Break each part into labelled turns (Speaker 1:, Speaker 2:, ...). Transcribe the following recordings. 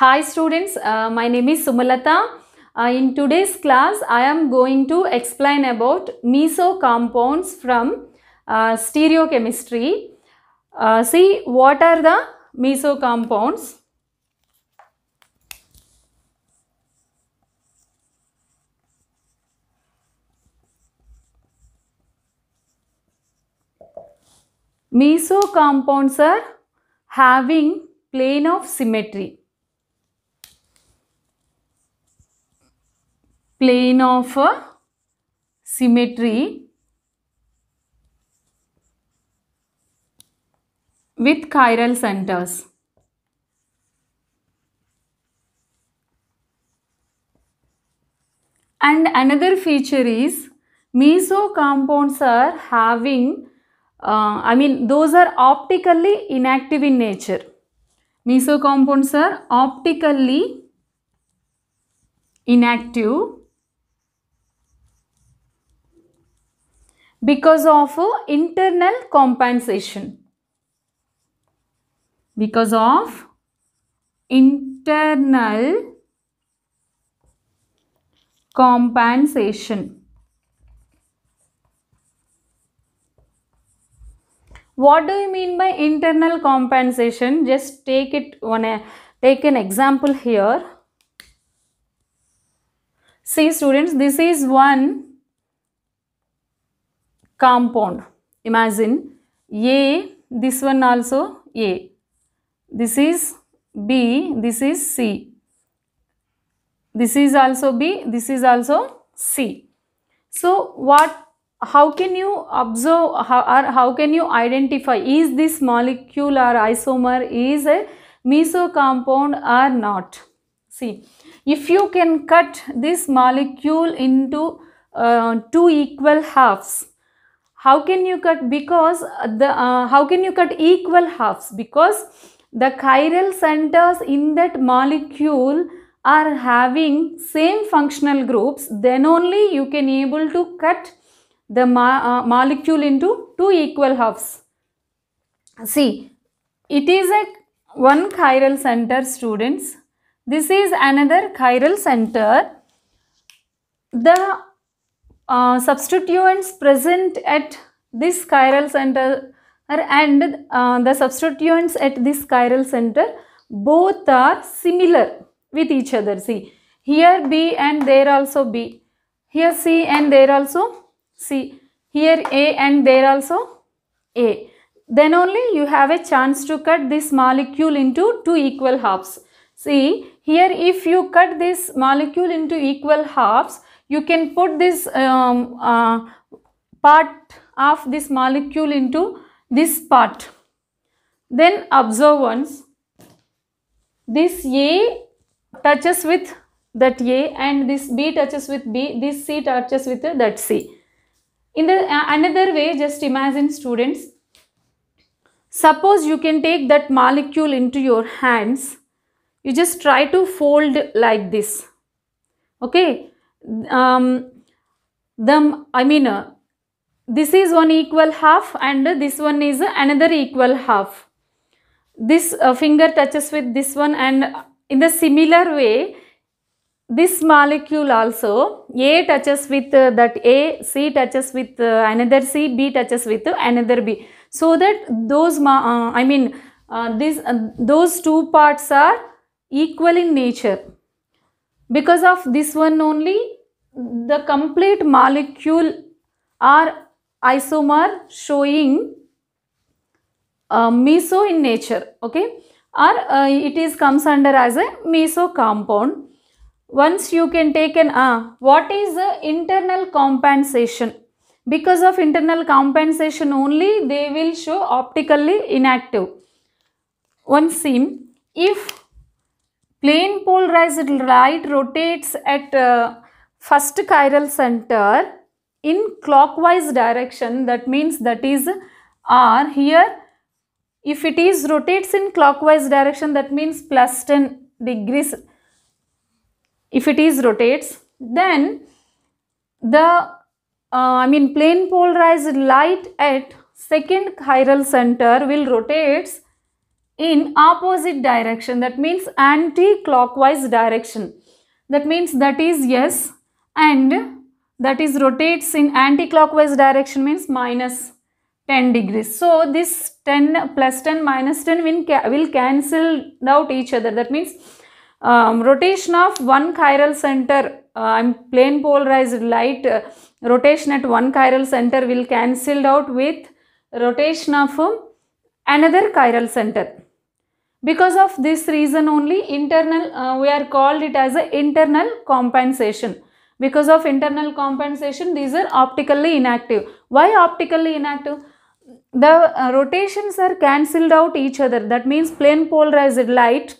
Speaker 1: Hi students, uh, my name is Sumalata. Uh, in today's class, I am going to explain about meso compounds from uh, stereochemistry. Uh, see what are the meso compounds. Meso compounds are having plane of symmetry. plane of uh, symmetry with chiral centers. And another feature is meso compounds are having, uh, I mean those are optically inactive in nature. Meso compounds are optically inactive because of internal compensation because of internal compensation what do you mean by internal compensation just take it one uh, take an example here see students this is one compound imagine a this one also a this is b this is c this is also b this is also c so what how can you observe how, or how can you identify is this molecule or isomer is a meso compound or not see if you can cut this molecule into uh, two equal halves how can you cut because the uh, how can you cut equal halves because the chiral centers in that molecule are having same functional groups then only you can able to cut the uh, molecule into two equal halves see it is a one chiral center students this is another chiral center the uh, substituents present at this chiral center and uh, the substituents at this chiral center both are similar with each other. See, here B and there also B. Here C and there also C. Here A and there also A. Then only you have a chance to cut this molecule into two equal halves. See, here if you cut this molecule into equal halves, you can put this um, uh, part of this molecule into this part. Then observe once. This A touches with that A and this B touches with B, this C touches with that C. In the uh, another way, just imagine students. Suppose you can take that molecule into your hands. You just try to fold like this. Okay um, them. I mean uh, this is one equal half and this one is another equal half. This uh, finger touches with this one and in the similar way this molecule also A touches with uh, that A, C touches with uh, another C, B touches with another B. So that those uh, I mean uh, this, uh, those two parts are equal in nature because of this one only the complete molecule or isomer showing uh, meso in nature okay or uh, it is comes under as a meso compound once you can take an uh, what is the internal compensation because of internal compensation only they will show optically inactive one seam if Plane polarized light rotates at uh, first chiral center in clockwise direction that means that is R here if it is rotates in clockwise direction that means plus 10 degrees if it is rotates then the uh, I mean plane polarized light at second chiral center will rotates in opposite direction that means anti-clockwise direction that means that is yes and that is rotates in anti-clockwise direction means minus 10 degrees. So this 10 plus 10 minus 10 will, will cancel out each other that means um, rotation of one chiral center uh, I'm plane polarized light uh, rotation at one chiral center will cancel out with rotation of um, another chiral center. Because of this reason only internal, uh, we are called it as a internal compensation. Because of internal compensation, these are optically inactive. Why optically inactive? The uh, rotations are cancelled out each other. That means plane polarized light,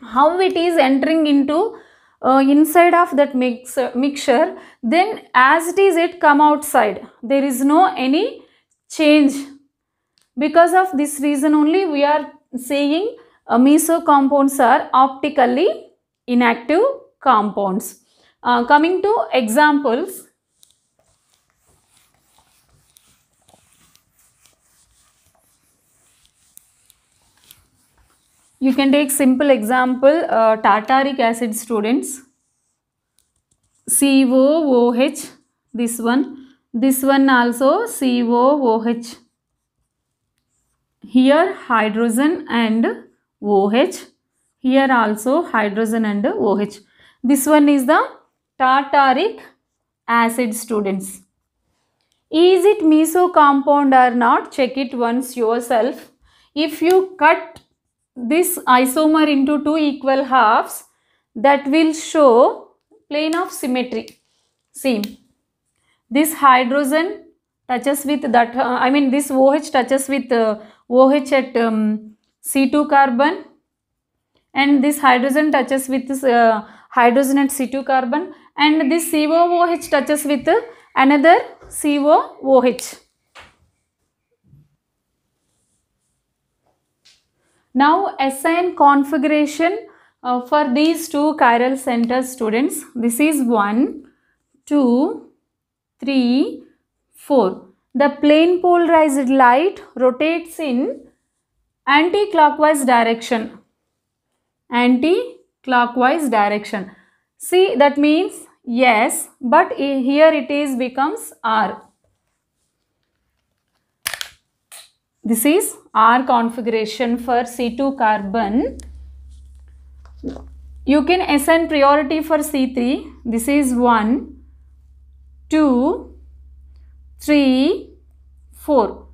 Speaker 1: how it is entering into uh, inside of that mix, uh, mixture then as it is it come outside there is no any change because of this reason only we are saying uh, meso compounds are optically inactive compounds. Uh, coming to examples, You can take simple example uh, tartaric acid students COOH this one this one also COOH here hydrogen and OH. Here also hydrogen and OH. This one is the tartaric acid students. Is it meso compound or not? Check it once yourself. If you cut this isomer into two equal halves, that will show plane of symmetry. See, this hydrogen touches with that, uh, I mean this OH touches with uh, OH at um, C2 carbon and this hydrogen touches with this, uh, hydrogen and C2 carbon and this COOH touches with another COOH. Now assign configuration uh, for these two chiral centers students. This is 1, 2, 3, 4. The plane polarized light rotates in anti-clockwise direction. Anti-clockwise direction. See that means yes but here it is becomes R. This is R configuration for C2 carbon. You can assign priority for C3. This is 1, 2, 3, 4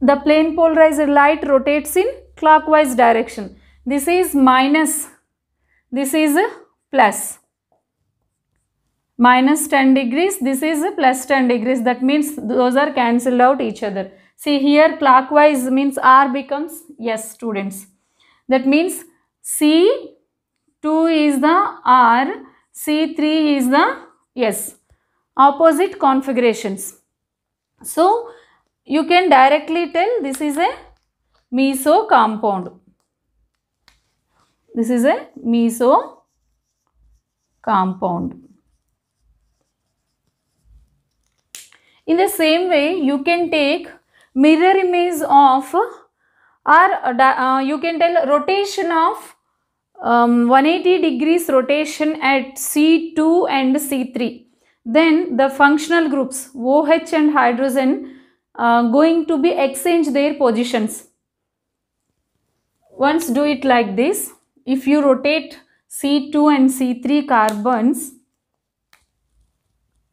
Speaker 1: the plane polarizer light rotates in clockwise direction. This is minus, this is plus. Minus 10 degrees, this is plus 10 degrees. That means those are cancelled out each other. See here clockwise means R becomes, yes students. That means C2 is the R, C3 is the, yes, opposite configurations. So, you can directly tell this is a meso compound. This is a meso compound. In the same way, you can take mirror image of or uh, you can tell rotation of um, 180 degrees rotation at C2 and C3. Then the functional groups OH and hydrogen uh, going to be exchange their positions once do it like this if you rotate C2 and C3 carbons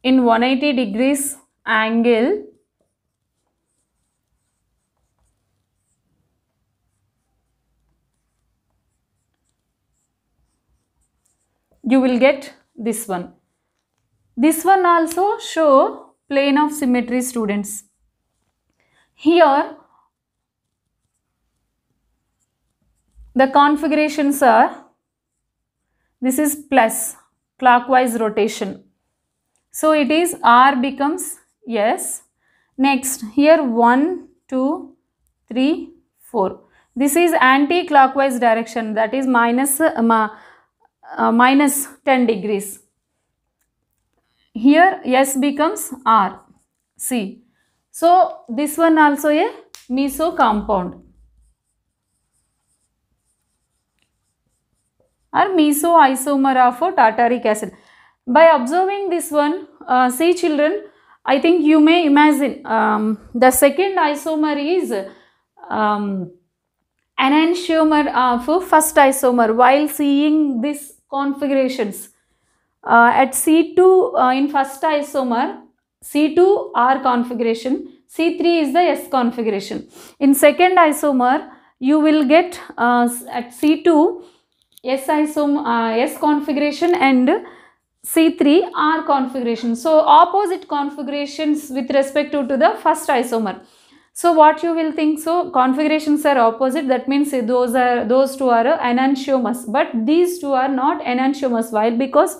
Speaker 1: in 180 degrees angle you will get this one. This one also show plane of symmetry students. Here the configurations are this is plus clockwise rotation. So it is R becomes yes. Next here 1, 2, 3, 4. This is anti-clockwise direction that is minus, um, uh, uh, minus 10 degrees. Here S becomes R. See so, this one also a meso compound or isomer of tartaric acid. By observing this one, uh, see children, I think you may imagine um, the second isomer is um, an enantiomer of first isomer while seeing these configurations. Uh, at C2 uh, in first isomer, C2 R configuration, C3 is the S configuration. In second isomer, you will get uh, at C2 S isomer, uh, S configuration and C3 R configuration. So, opposite configurations with respect to, to the first isomer. So, what you will think, so configurations are opposite that means eh, those are those two are enantiomers but these two are not enantiomers. Why? Because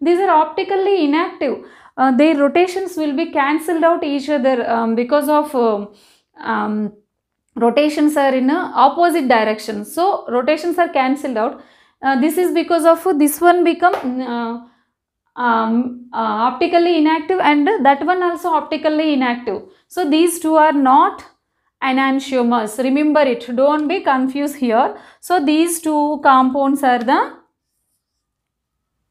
Speaker 1: these are optically inactive uh, their rotations will be cancelled out each other um, because of um, um, rotations are in a opposite direction so rotations are cancelled out uh, this is because of uh, this one become uh, um, uh, optically inactive and that one also optically inactive so these two are not enantiomers remember it don't be confused here so these two compounds are the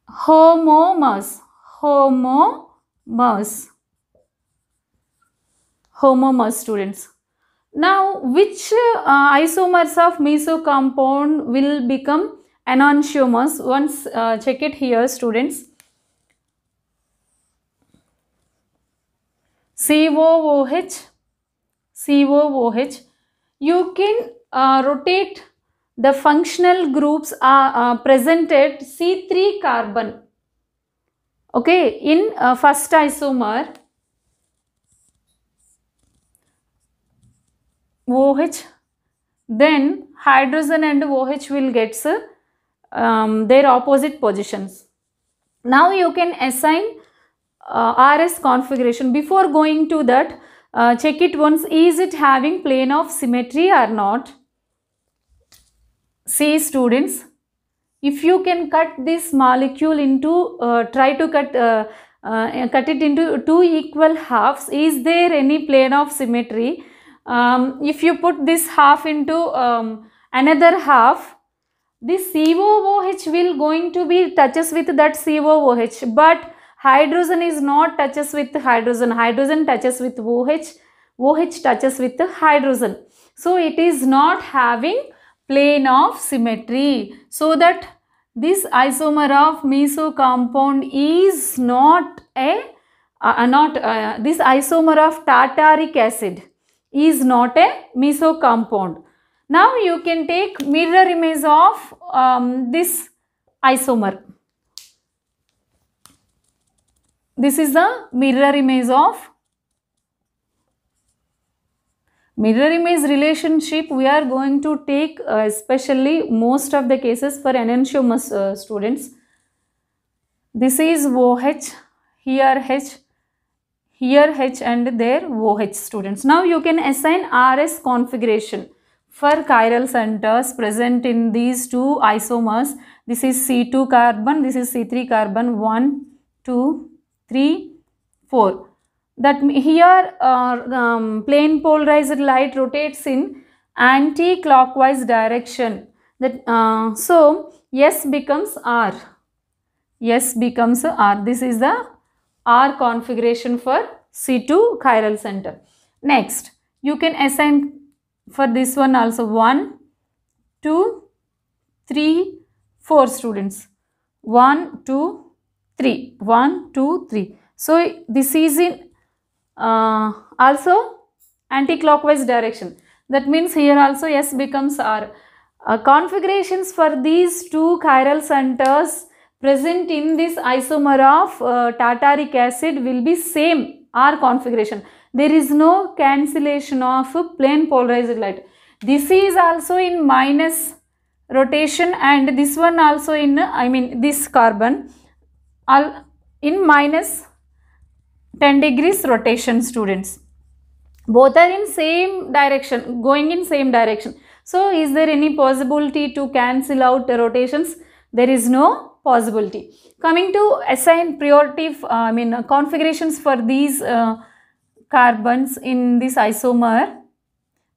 Speaker 1: homomers homo Mers. Homomers students. Now which uh, isomers of meso compound will become enantiomers? Once uh, check it here students. COOH, COOH. You can uh, rotate the functional groups are uh, uh, presented C3 carbon Okay, in uh, first isomer, OH, then hydrogen and OH will get um, their opposite positions. Now you can assign uh, RS configuration. Before going to that, uh, check it once. Is it having plane of symmetry or not? See students, if you can cut this molecule into uh, try to cut uh, uh, cut it into two equal halves is there any plane of symmetry um, if you put this half into um, another half this COOH will going to be touches with that COOH but hydrogen is not touches with hydrogen hydrogen touches with OH OH touches with hydrogen so it is not having plane of symmetry so that this isomer of meso compound is not a uh, uh, not uh, this isomer of tartaric acid is not a meso compound now you can take mirror image of um, this isomer this is the mirror image of Mirror image relationship we are going to take uh, especially most of the cases for enantiomers uh, students. This is OH, here H, here H and there OH students. Now you can assign RS configuration for chiral centers present in these two isomers. This is C2 carbon, this is C3 carbon 1, 2, 3, 4 that here uh, um, plane polarized light rotates in anti-clockwise direction that uh, so s becomes r s becomes r this is the r configuration for c2 chiral center next you can assign for this one also 1 2 3 4 students 1 2 3 1 2 3 so this is in uh, also anti-clockwise direction. That means here also S becomes R. Uh, configurations for these two chiral centers present in this isomer of uh, tartaric acid will be same R configuration. There is no cancellation of plane polarized light. This is also in minus rotation and this one also in, I mean this carbon all in minus 10 degrees rotation students both are in same direction going in same direction so is there any possibility to cancel out the rotations there is no possibility coming to assign priority uh, i mean uh, configurations for these uh, carbons in this isomer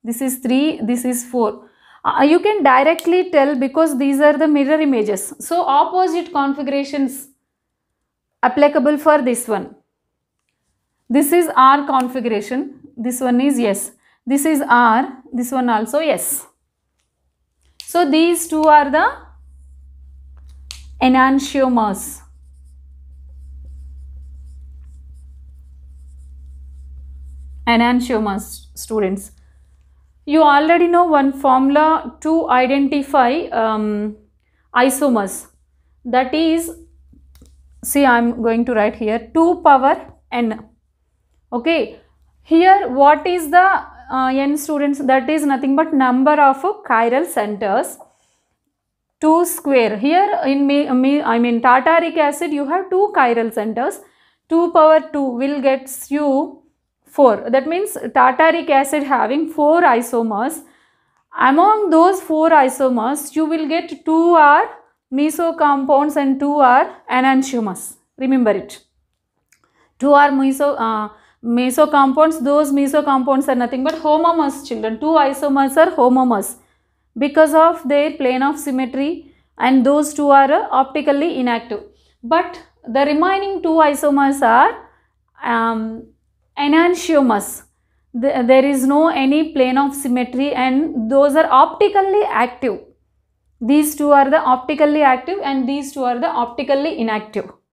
Speaker 1: this is 3 this is 4 uh, you can directly tell because these are the mirror images so opposite configurations applicable for this one this is R configuration. This one is yes. This is R. This one also yes. So these two are the enantiomers. Enantiomers, students. You already know one formula to identify um, isomers. That is, see I am going to write here 2 power n okay here what is the uh, n students that is nothing but number of chiral centers 2 square here in me, me i mean tartaric acid you have two chiral centers 2 power 2 will get you 4 that means tartaric acid having 4 isomers among those 4 isomers you will get 2 are compounds and 2 are enantiomers remember it 2 are meso uh, Meso compounds. those meso compounds are nothing but homomers children. Two isomers are homomers because of their plane of symmetry and those two are uh, optically inactive. But the remaining two isomers are um, enantiomers. The, there is no any plane of symmetry and those are optically active. These two are the optically active and these two are the optically inactive.